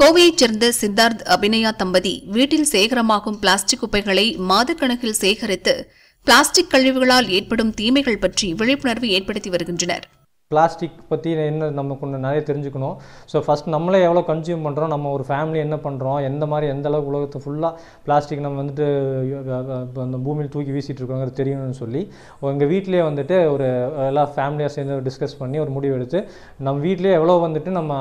கோவையைச் சேர்ந்த சித்தார்த் அபிநயா தம்பதி வீட்டில் சேகரமாகும் பிளாஸ்டிக் குப்பைகளை மாதக்கணக்கில் சேகரித்து பிளாஸ்டிக் கழிவுகளால் ஏற்படும் தீமைகள் பற்றி விழிப்புணர்வு ஏற்படுத்தி வருகின்றனர் பிளாஸ்டிக் பற்றி என்ன நம்ம கொஞ்சம் நிறைய தெரிஞ்சுக்கணும் ஸோ ஃபஸ்ட் நம்மளே எவ்வளோ கன்சியூம் பண்ணுறோம் நம்ம ஒரு ஃபேமிலி என்ன பண்ணுறோம் எந்த மாதிரி எந்த அளவுக்கு உலகத்தை ஃபுல்லாக பிளாஸ்டிக் நம்ம வந்துட்டு அந்த பூமியில் தூக்கி வீசிட்டு இருக்கோங்கிறது தெரியணும்னு சொல்லி எங்கள் வீட்டிலேயே வந்துட்டு ஒரு எல்லா ஃபேமிலியாக சேர்ந்து டிஸ்கஸ் பண்ணி ஒரு முடிவு எடுத்து நம்ம வீட்டிலே எவ்வளோ வந்துட்டு நம்ம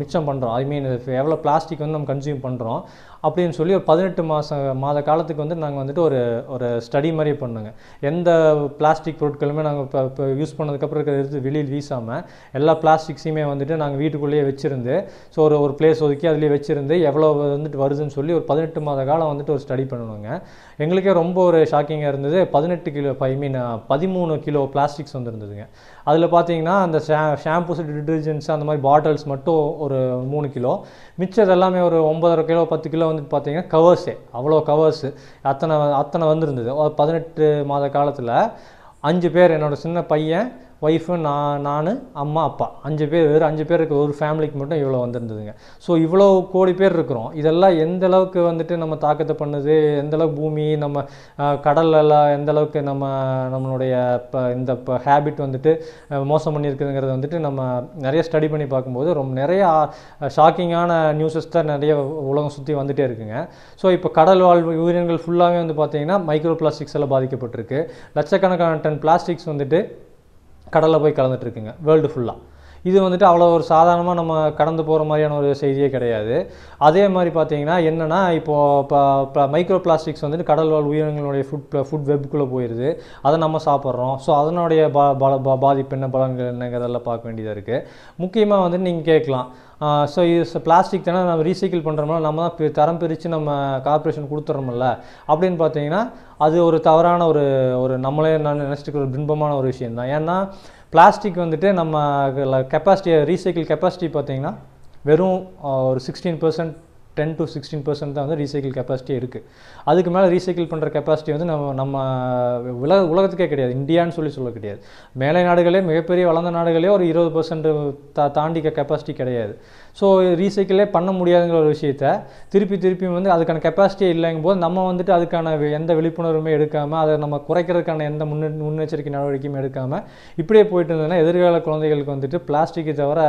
மிச்சம் பண்ணுறோம் ஐ மீன் எவ்வளோ பிளாஸ்டிக் வந்து நம்ம கன்சியூம் பண்ணுறோம் அப்படின்னு சொல்லி ஒரு பதினெட்டு மாதம் மாத காலத்துக்கு வந்து நாங்கள் வந்துட்டு ஒரு ஒரு ஸ்டடி மாதிரி பண்ணுங்க எந்த பிளாஸ்டிக் பொருட்களுமே நாங்கள் இப்போ இப்போ யூஸ் பண்ணதுக்கப்புறம் இருக்கிற எடுத்து வெளியில் வீசாமல் எல்லா பிளாஸ்டிக்ஸையுமே வந்துட்டு நாங்கள் வீட்டுக்குள்ளேயே வச்சுருந்து ஸோ ஒரு ஒரு பிளேஸ் ஒதுக்கி அதுலேயே வச்சுருந்து எவ்வளோ வந்துட்டு வருதுன்னு சொல்லி ஒரு பதினெட்டு மாத காலம் வந்துட்டு ஒரு ஸ்டடி பண்ணணுங்க எங்களுக்கே ரொம்ப ஒரு ஷாக்கிங்காக இருந்தது பதினெட்டு கிலோ ஐ மீன் பதிமூணு கிலோ பிளாஸ்டிக்ஸ் வந்துருந்ததுங்க அதில் பார்த்தீங்கன்னா அந்த ஷே ஷாம்பூஸ் டிட்டர்ஜென்ட்ஸ் அந்த மாதிரி பாட்டில்ஸ் மட்டும் ஒரு மூணு கிலோ மிச்சது எல்லாமே ஒரு ஒம்பதரை கிலோ பத்து கிலோ வந்து பார்த்தீங்கன்னா கவர்ஸே அவ்வளோ கவர்ஸு அத்தனை அத்தனை வந்திருந்தது பதினெட்டு மாத காலத்தில் அஞ்சு பேர் என்னோடய சின்ன பையன் ஒய்ஃபு நான் நான் அம்மா அப்பா அஞ்சு பேர் வெறும் அஞ்சு பேர் இருக்க ஒரு ஃபேமிலிக்கு மட்டும் இவ்வளோ வந்திருந்ததுங்க ஸோ இவ்வளோ கோடி பேர் இருக்கிறோம் இதெல்லாம் எந்த அளவுக்கு வந்துட்டு நம்ம தாக்கத்தை பண்ணுது எந்த அளவுக்கு பூமி நம்ம எந்த அளவுக்கு நம்ம நம்மளுடைய இப்போ இந்த இப்போ ஹேபிட் வந்துட்டு மோசம் பண்ணியிருக்குதுங்கிறத வந்துட்டு நம்ம நிறைய ஸ்டடி பண்ணி பார்க்கும்போது ரொம்ப நிறைய ஷாக்கிங்கான நியூஸஸ் தான் நிறைய உலகம் சுற்றி வந்துகிட்டே இருக்குங்க ஸோ இப்போ கடல் வாழ்வு உயிரினங்கள் ஃபுல்லாகவே வந்து பார்த்திங்கன்னா மைக்ரோ பிளாஸ்டிக்ஸ் எல்லாம் பாதிக்கப்பட்டிருக்கு லட்சக்கணக்கான டன் பிளாஸ்டிக்ஸ் வந்துட்டு கடலில் போய் கலந்துட்டுருக்குங்க வேர்ல்டு ஃபுல்லாக இது வந்துட்டு அவ்வளோ ஒரு சாதாரணமாக நம்ம கடந்து போகிற மாதிரியான ஒரு செய்தியே கிடையாது அதே மாதிரி பார்த்தீங்கன்னா என்னென்னா இப்போது இப்போ மைக்ரோ பிளாஸ்டிக்ஸ் வந்துட்டு கடல் வாழ் உயிரினங்களுடைய ஃபுட் ஃபுட் வெப்புக்குள்ளே போயிடுது அதை நம்ம சாப்பிட்றோம் ஸோ அதனுடைய பா பாதிப்பு என்ன பலன்கள் என்னங்கிறதெல்லாம் பார்க்க வேண்டியதாக இருக்குது முக்கியமாக வந்துட்டு நீங்கள் கேட்கலாம் ஸோ இது பிளாஸ்டிக் தானே நம்ம ரீசைக்கிள் பண்ணுறோம்னா நம்ம தான் தரம் பிரித்து நம்ம கார்பரேஷன் கொடுத்துட்றோம்ல அப்படின்னு பார்த்தீங்கன்னா அது ஒரு தவறான ஒரு ஒரு நம்மளே நான் நினச்சிட்டு ஒரு பின்பமான ஒரு விஷயம் தான் ஏன்னா பிளாஸ்டிக் வந்துட்டு நம்ம கெப்பாசிட்டி ரீசைக்கிள் கெப்பாசிட்டி பார்த்திங்கன்னா வெறும் ஒரு sixteen percent ten to sixteen percent தான் வந்து ரீசைக்கிள் கெப்பாசிட்டி இருக்குது அதுக்கு மேலே ரீசைக்கிள் பண்ணுற கெப்பாசிட்டி வந்து நம்ம நம்ம உலக உலகத்துக்கே கிடையாது இந்தியான்னு சொல்லி சொல்ல கிடையாது மேலை நாடுகளே மிகப்பெரிய வளர்ந்த நாடுகளே ஒரு இருபது பர்சன்ட் தா தாண்டிக்க கெப்பாசிட்டி கிடையாது ஸோ ரீசைக்கிளே பண்ண முடியாதுங்கிற ஒரு விஷயத்த திருப்பி திருப்பி வந்து அதுக்கான கெப்பாசிட்டியே இல்லைங்கும் போது நம்ம வந்துட்டு அதுக்கான எந்த விழிப்புணர்வுமே எடுக்காமல் அதை நம்ம குறைக்கிறதுக்கான எந்த முன்னெ முன்னெச்சரிக்கை நடவடிக்கையும் எடுக்காமல் இப்படியே போயிட்டு இருந்ததுன்னா எதிர்கால குழந்தைகளுக்கு வந்துட்டு பிளாஸ்டிக்கை தவிர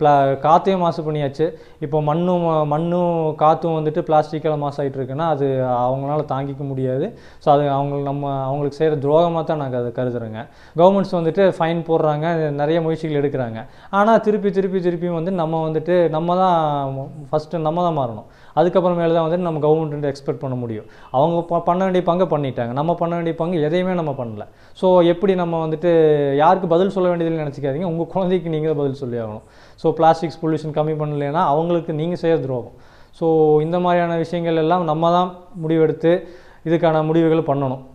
பிளா காற்றையும் மாசு பண்ணியாச்சு இப்போ மண்ணும் மண்ணும் காற்றும் வந்துட்டு பிளாஸ்டிக்கால் மாசு இருக்குன்னா அது அவங்களால தாங்கிக்க முடியாது ஸோ அது அவங்க நம்ம அவங்களுக்கு செய்கிற துரோகமாக தான் நாங்கள் அதை கருதுறோங்க கவர்மெண்ட்ஸ் வந்துட்டு ஃபைன் போடுறாங்க நிறைய முயற்சிகள் எடுக்கிறாங்க ஆனால் திருப்பி திருப்பி திருப்பியும் வந்து நம்ம வந்துட்டு நம்ம தான் ஃபஸ்ட்டு நம்ம தான் மாறணும் அதுக்கப்புறமேல தான் வந்துட்டு நம்ம கவர்மெண்ட்டு எக்ஸ்பெக்ட் பண்ண முடியும் அவங்க ப பண்ண வேண்டிய பங்கை பண்ணிட்டாங்க நம்ம பண்ண வேண்டிய பங்கு எதையுமே நம்ம பண்ணல ஸோ எப்படி நம்ம வந்துட்டு யாருக்கு பதில் சொல்ல வேண்டியதுன்னு நினச்சிக்காதீங்க உங்கள் குழந்தைக்கு நீங்கள் பதில் சொல்லி ஆகணும் ஸோ ஸோ பிளாஸ்டிக்ஸ் பொல்யூஷன் கம்மி பண்ணலைன்னா அவங்களுக்கு நீங்கள் செய்ய துரோகம் ஸோ இந்த மாதிரியான விஷயங்கள் எல்லாம் நம்ம தான் முடிவெடுத்து இதுக்கான முடிவுகள் பண்ணணும்